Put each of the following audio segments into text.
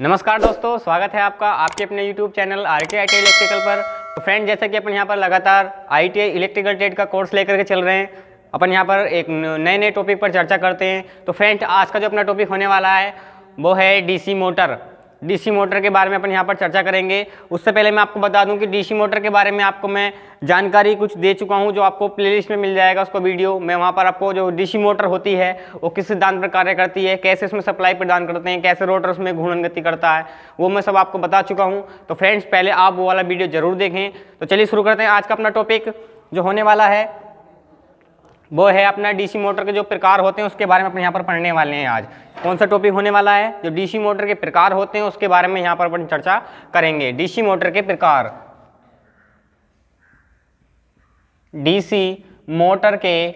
नमस्कार दोस्तों स्वागत है आपका आपके अपने YouTube चैनल आर के आई टी इलेक्ट्रिकल पर तो फ्रेंड जैसे कि अपन यहाँ पर लगातार आई टी इलेक्ट्रिकल ट्रेड का कोर्स लेकर के चल रहे हैं अपन यहाँ पर एक नए नए टॉपिक पर चर्चा करते हैं तो फ्रेंड आज का जो अपना टॉपिक होने वाला है वो है डीसी मोटर डीसी मोटर के बारे में अपन यहाँ पर चर्चा करेंगे उससे पहले मैं आपको बता दूं कि डीसी मोटर के बारे में आपको मैं जानकारी कुछ दे चुका हूँ जो आपको प्लेलिस्ट में मिल जाएगा उसको वीडियो मैं वहाँ पर आपको जो डीसी मोटर होती है वो किस सिद्धांत पर कार्य करती है कैसे उसमें सप्लाई प्रदान करते हैं कैसे रोटर उसमें घूर्णन गति करता है वो मैं सब आपको बता चुका हूँ तो फ्रेंड्स पहले आप वो वाला वीडियो ज़रूर देखें तो चलिए शुरू करते हैं आज का अपना टॉपिक जो होने वाला है वो है अपना डीसी मोटर के जो प्रकार होते हैं उसके बारे में अपन यहाँ पर पढ़ने वाले हैं आज कौन सा टॉपिक होने वाला है जो डीसी मोटर के प्रकार होते हैं उसके बारे में यहाँ पर अपन चर्चा करेंगे डीसी मोटर के प्रकार डीसी मोटर के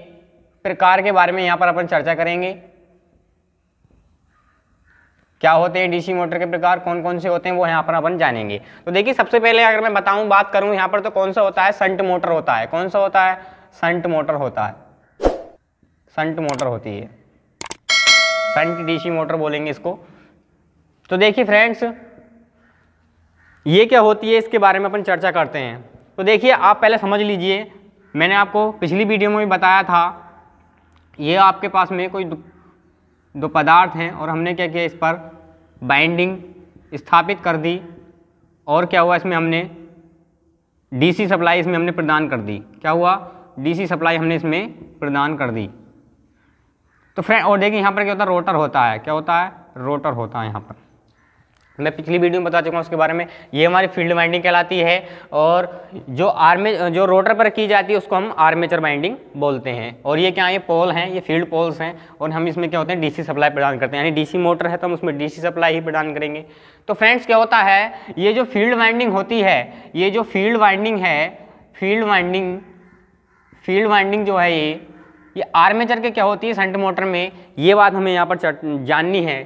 प्रकार के बारे में यहाँ पर अपन चर्चा करेंगे क्या होते हैं डीसी मोटर के प्रकार कौन कौन से होते हैं वो यहाँ पर अपन जानेंगे तो देखिए सबसे पहले अगर मैं बताऊँ बात करूँ यहाँ पर तो कौन सा होता है संट मोटर होता है कौन सा होता है संट मोटर होता है संट मोटर होती है संट डीसी मोटर बोलेंगे इसको तो देखिए फ्रेंड्स ये क्या होती है इसके बारे में अपन चर्चा करते हैं तो देखिए आप पहले समझ लीजिए मैंने आपको पिछली वीडियो में भी बताया था ये आपके पास में कोई दो पदार्थ हैं और हमने क्या किया इस पर बाइंडिंग स्थापित कर दी और क्या हुआ इसमें हमने डीसी सप्लाई इसमें हमने प्रदान कर दी क्या हुआ डीसी सप्लाई हमने इसमें प्रदान कर दी तो फ्रेंड और देखिए यहाँ पर क्या होता है रोटर होता है क्या होता है रोटर होता है यहाँ पर मैं पिछली वीडियो में बता चुका हूँ उसके बारे में ये हमारी फील्ड वाइंडिंग कहलाती है और जो आर्मे जो रोटर पर की जाती है उसको हम आर्मेचर वाइंडिंग बोलते हैं और ये क्या ये पोल हैं ये फील्ड पोल्स हैं और हम इसमें क्या होते हैं डीसी सप्लाई प्रदान करते हैं यानी डीसी मोटर है तो हम उसमें डीसी सप्लाई ही प्रदान करेंगे तो फ्रेंड्स क्या होता है ये जो फील्ड वाइंडिंग होती है ये जो फील्ड वाइंडिंग है फील्ड वाइंडिंग फील्ड वाइंडिंग जो है ये ये आर्मेचर के क्या होती है संट मोटर में ये बात हमें यहाँ पर जाननी है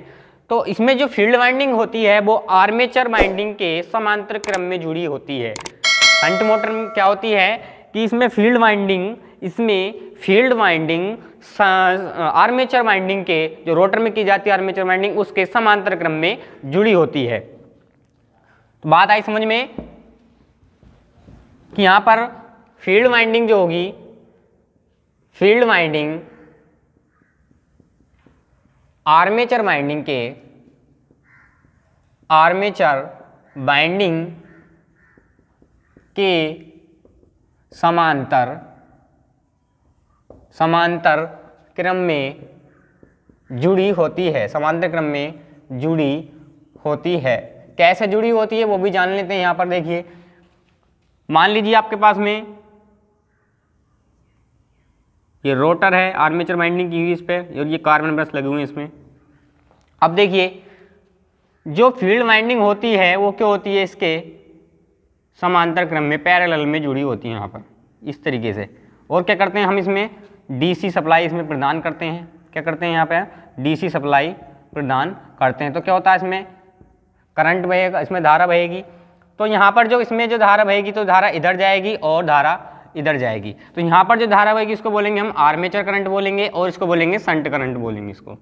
तो इसमें जो फील्ड वाइंडिंग होती है वो आर्मेचर वाइंडिंग के समांतर क्रम में जुड़ी होती है संट मोटर में क्या होती है कि इसमें फील्ड वाइंडिंग इसमें फील्ड वाइंडिंग आर्मेचर वाइंडिंग के जो रोटर में की जाती है आर्मेचर वाइंडिंग उसके समांतर क्रम में जुड़ी होती है तो बात आई समझ में कि यहाँ पर फील्ड वाइंडिंग जो होगी फील्ड माइंडिंग आर्मेचर माइंडिंग के आर्मेचर बाइंडिंग के समांतर समांतर क्रम में जुड़ी होती है समांतर क्रम में जुड़ी होती है कैसे जुड़ी होती है वो भी जान लेते हैं यहाँ पर देखिए मान लीजिए आपके पास में ये रोटर है आर्मेचर बाइंडिंग की हुई इस पर और ये कार्बन ब्रश लगे हुए हैं इसमें अब देखिए जो फील्ड वाइंडिंग होती है वो क्या होती है इसके समांतर क्रम में पैरेलल में जुड़ी होती है यहाँ पर इस तरीके से और क्या करते हैं हम इसमें डीसी सप्लाई इसमें प्रदान करते हैं क्या करते हैं यहाँ पर डीसी सप्लाई प्रदान करते हैं तो क्या होता है इसमें करंट बहेगा इसमें धारा बहेगी तो यहाँ पर जो इसमें जो धारा बहेगी तो धारा इधर जाएगी और धारा इधर जाएगी तो यहाँ पर जो धारा होगी इसको बोलेंगे हम आर्मेचर करंट बोलेंगे और इसको बोलेंगे संट करंट बोलेंगे इसको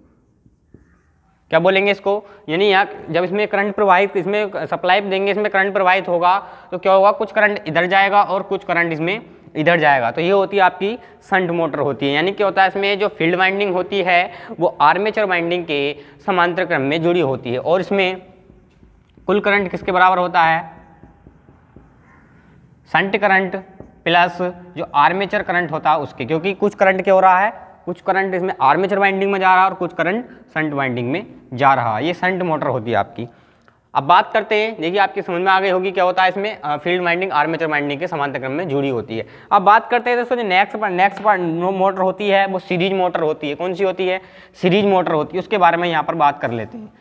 क्या बोलेंगे इसको यानी यहाँ जब इसमें करंट प्रवाहित इसमें सप्लाई देंगे इसमें करंट प्रवाहित होगा तो क्या होगा कुछ करंट इधर जाएगा और कुछ करंट इसमें इधर जाएगा तो ये होती है आपकी संट मोटर होती है यानी क्या होता है इसमें जो फील्ड वाइंडिंग होती है वो आर्मेचर वाइंडिंग के समांतर क्रम में जुड़ी होती है और इसमें कुल करंट किसके बराबर होता है संट करंट प्लस जो आर्मेचर करंट होता है उसके क्योंकि कुछ करंट क्या हो रहा है कुछ करंट इसमें आर्मेचर वाइंडिंग में जा रहा है और कुछ करंट सन्ट वाइंडिंग में जा रहा है ये सन्ट मोटर होती है आपकी अब बात करते हैं देखिए आपकी समझ में आ गई होगी क्या होता है इसमें फील्ड वाइंडिंग आर्मेचर वाइंडिंग के समान क्रम में जुड़ी होती है अब बात करते हैं दोस्तों जो नेक्स्ट पर नेक्स्ट पर मोटर होती है वो सीरीज मोटर होती है कौन सी होती है सीरीज मोटर होती है उसके बारे में यहाँ पर बात कर लेते हैं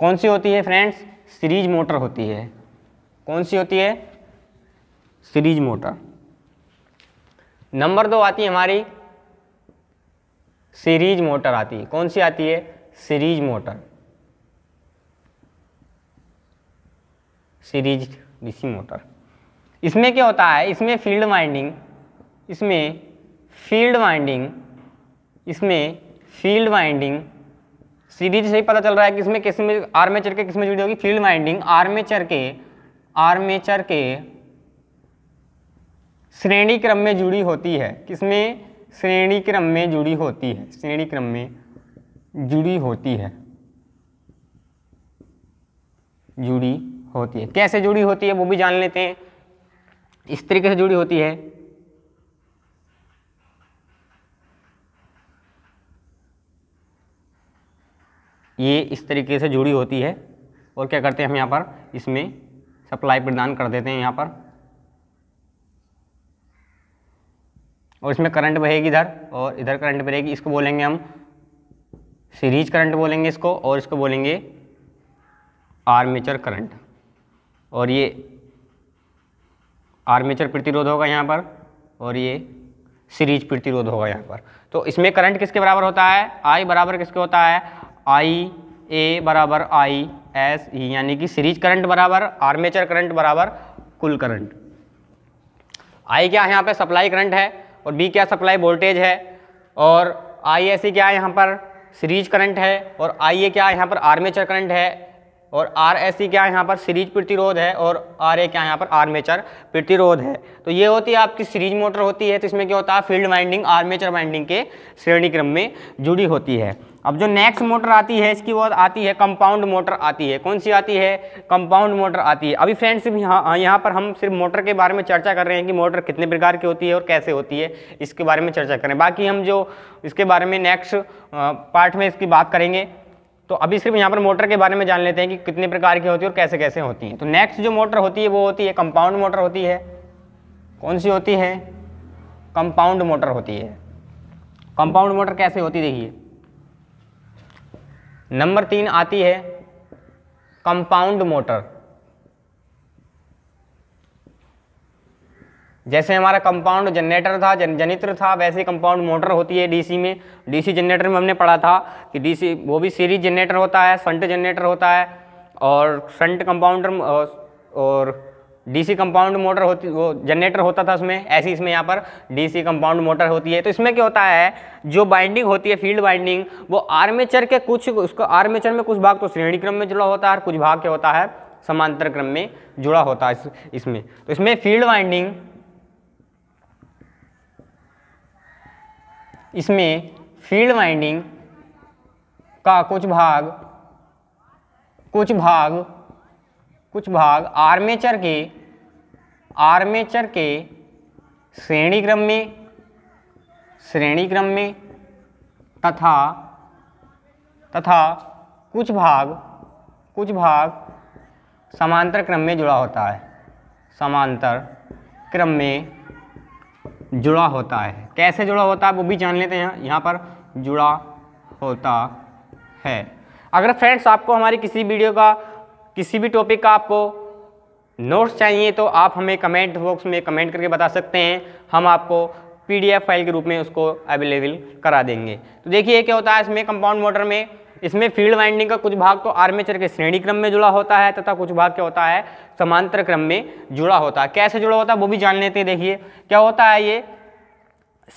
कौन सी होती है फ्रेंड्स सीरीज मोटर होती है कौन सी होती है सीरीज मोटर नंबर दो आती है हमारी सीरीज मोटर आती है कौन सी आती है series motor series DC motor इसमें क्या होता है इसमें फील्ड वाइंडिंग इसमें फील्ड वाइंडिंग इसमें फील्ड वाइंडिंग सीरीज से ही पता चल रहा है कि इसमें किस में आर्मेचर के किस में जुड़ी होगी फील्ड वाइंडिंग आर्मेचर के आर्मेचर के श्रेणी क्रम में जुड़ी होती है किसमें श्रेणी क्रम में जुड़ी होती है श्रेणी क्रम में जुड़ी होती है जुड़ी होती है कैसे जुड़ी होती है वो भी जान लेते हैं इस तरीके से जुड़ी होती है ये इस तरीके से जुड़ी होती है और क्या करते हैं हम यहाँ पर इसमें सप्लाई प्रदान कर देते हैं यहाँ पर और इसमें करंट बहेगी इधर और इधर करंट बहेगी इसको बोलेंगे हम सीरीज करंट बोलेंगे इसको और इसको बोलेंगे आर्मेचर करंट और ये आर्मेचर प्रतिरोध होगा यहाँ पर और ये सीरीज प्रतिरोध होगा यहाँ पर तो इसमें करंट किसके बराबर होता है आई बराबर किसके होता है आई ए बराबर आई एस ई यानी कि सीरीज करंट बराबर आर्मेचर करंट बराबर कुल करंट आई क्या यहाँ पे सप्लाई करंट है और बी क्या सप्लाई वोल्टेज है और आई ऐसी e क्या है यहाँ पर सीरीज करंट है और आई ए क्या है यहाँ पर आर्मेचर करंट है और आर एस सी क्या है यहाँ पर सीरीज प्रतिरोध है और आर ए क्या है यहाँ पर आर्मेचर प्रतिरोध है तो ये होती है आपकी सीरीज मोटर होती है तो इसमें क्या होता है फील्ड वाइंडिंग आर्मेचर वाइंडिंग के श्रेणी क्रम में जुड़ी होती है अब जो नेक्स्ट मोटर आती है इसकी वो आती है कंपाउंड मोटर आती है कौन सी आती है कंपाउंड मोटर आती है अभी फ्रेंड्स यहाँ हाँ, यहाँ पर हम सिर्फ मोटर के बारे में चर्चा कर रहे हैं कि मोटर कितने प्रकार की होती है और कैसे होती है इसके बारे में चर्चा करें बाकी हम जो इसके बारे में नेक्स्ट पार्ट में इसकी बात करेंगे तो अभी सिर्फ यहाँ पर मोटर के बारे में जान लेते हैं कि कितने प्रकार की होती है और कैसे कैसे होती हैं तो नेक्स्ट जो मोटर होती है वो होती है कंपाउंड मोटर होती है कौन सी होती है कंपाउंड मोटर होती है कंपाउंड मोटर कैसे होती देखिए नंबर तीन आती है कंपाउंड मोटर जैसे हमारा कंपाउंड जनरेटर था जन जनित्र था वैसे कंपाउंड मोटर होती है डीसी में डीसी जनरेटर में हमने पढ़ा था कि डीसी वो भी सीरीज जनरेटर होता है फ्रंट जनरेटर होता है और फ्रंट कंपाउंडर और डीसी कंपाउंड मोटर होती वो जनरेटर होता था उसमें ऐसी इसमें यहाँ पर डीसी कंपाउंड मोटर होती है तो इसमें क्या होता है जो बाइंडिंग होती है फील्ड बाइंडिंग वो आर्मेचर के कुछ उसको आर्मेचर में कुछ भाग तो श्रेणी क्रम में जुड़ा होता है और कुछ भाग क्या होता है समांतर क्रम में जुड़ा होता है इस, इसमें तो इसमें फील्ड वाइंडिंग इसमें फील्ड वाइंडिंग का कुछ भाग कुछ भाग कुछ भाग आर्मेचर के आर्मेचर के श्रेणी क्रम में श्रेणी क्रम में तथा तथा कुछ भाग कुछ भाग समांतर क्रम में जुड़ा होता है समांतर क्रम में जुड़ा होता है कैसे जुड़ा होता है वो भी जान लेते हैं यहाँ पर जुड़ा होता है अगर फ्रेंड्स आपको हमारी किसी वीडियो का किसी भी टॉपिक का आपको नोट्स चाहिए तो आप हमें कमेंट बॉक्स में कमेंट करके बता सकते हैं हम आपको पीडीएफ फाइल के रूप में उसको अवेलेबल करा देंगे तो देखिए क्या होता है इसमें कंपाउंड मोटर में इसमें फील्ड वाइंडिंग का कुछ भाग तो आर्मेचर के श्रेणी क्रम में जुड़ा होता है तथा कुछ भाग क्या होता है समांतर क्रम में जुड़ा होता है कैसे जुड़ा होता है वो भी जान लेते हैं देखिए क्या होता है ये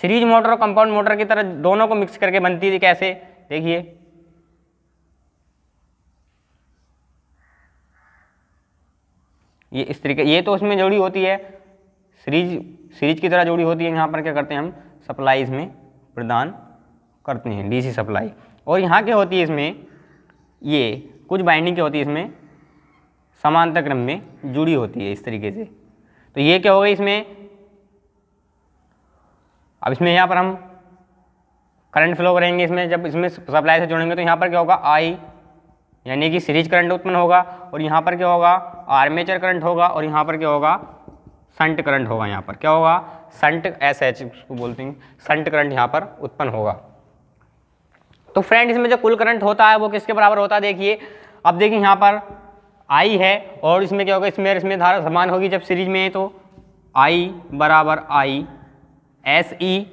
सीरीज मोटर और कंपाउंड मोटर की तरह दोनों को मिक्स करके बनती थी कैसे देखिए ये इस तरीके ये तो उसमें जोड़ी होती है सीरीज सीरीज की तरह जोड़ी होती है यहाँ पर क्या करते हैं हम सप्लाई इसमें प्रदान करते हैं डीसी सप्लाई और यहाँ क्या होती है इसमें ये कुछ बाइंडिंग क्या होती है इसमें समानता क्रम में जुड़ी होती है इस तरीके से तो ये क्या होगा इसमें अब इसमें यहाँ पर हम करंट फ्लो करेंगे इसमें जब इसमें सप्लाई से जोड़ेंगे तो यहाँ पर क्या होगा आई यानी कि सीरीज करंट उत्पन्न होगा और यहाँ पर क्या होगा आर्मेचर करंट होगा और यहाँ पर क्या होगा संट करंट होगा यहाँ पर क्या होगा संट एस एच बोलते हैं संट करंट यहाँ पर उत्पन्न होगा तो फ्रेंड इसमें जो कुल करंट होता है वो किसके बराबर होता है देखिए अब देखिए यहाँ पर आई है और इसमें क्या होगा इसमें इसमें धारा समान होगी जब सीरीज में है तो आई बराबर आई एस ई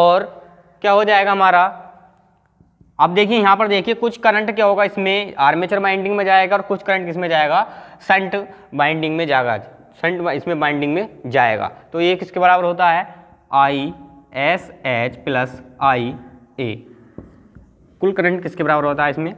और क्या हो जाएगा हमारा अब देखिए यहाँ पर देखिए कुछ करंट क्या होगा इसमें आर्मेचर बाइंडिंग में जाएगा और कुछ करंट किसमें जाएगा सेंट बाइंडिंग में जाएगा सेंट इसमें बाइंडिंग में जाएगा तो ये किसके बराबर होता है I S H plus I A कुल करंट किसके बराबर होता है इसमें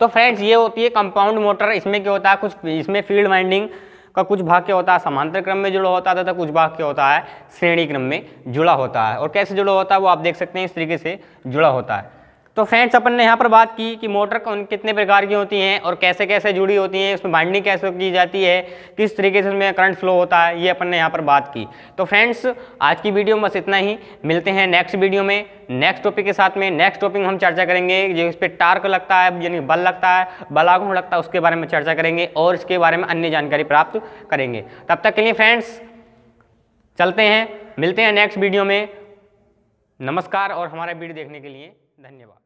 तो फ्रेंड्स ये होती है कंपाउंड मोटर इसमें क्या होता है कुछ इसमें फील्ड वाइंडिंग का कुछ भाग क्या होता है समांतर क्रम में जुड़ा होता है तथा कुछ भाग क्या होता है श्रेणी क्रम में जुड़ा होता है और कैसे जुड़ा होता है वो आप देख सकते हैं इस तरीके से जुड़ा होता है तो फ्रेंड्स अपन ने यहाँ पर बात की कि मोटर कौन कितने प्रकार की होती हैं और कैसे कैसे जुड़ी होती हैं उसमें बाइंडिंग कैसे की जाती है किस तरीके से उसमें करंट फ्लो होता है ये अपन ने यहाँ पर बात की तो फ्रेंड्स आज की वीडियो में बस इतना ही मिलते हैं नेक्स्ट वीडियो में नेक्स्ट टॉपिक के साथ में नेक्स्ट टॉपिक हम चर्चा करेंगे जो इस पर टार्क लगता है यानी बल लगता है बलाघुण लगता है उसके बारे में चर्चा करेंगे और इसके बारे में अन्य जानकारी प्राप्त करेंगे तब तक के लिए फ्रेंड्स चलते हैं मिलते हैं नेक्स्ट वीडियो में नमस्कार और हमारा वीडियो देखने के लिए धन्यवाद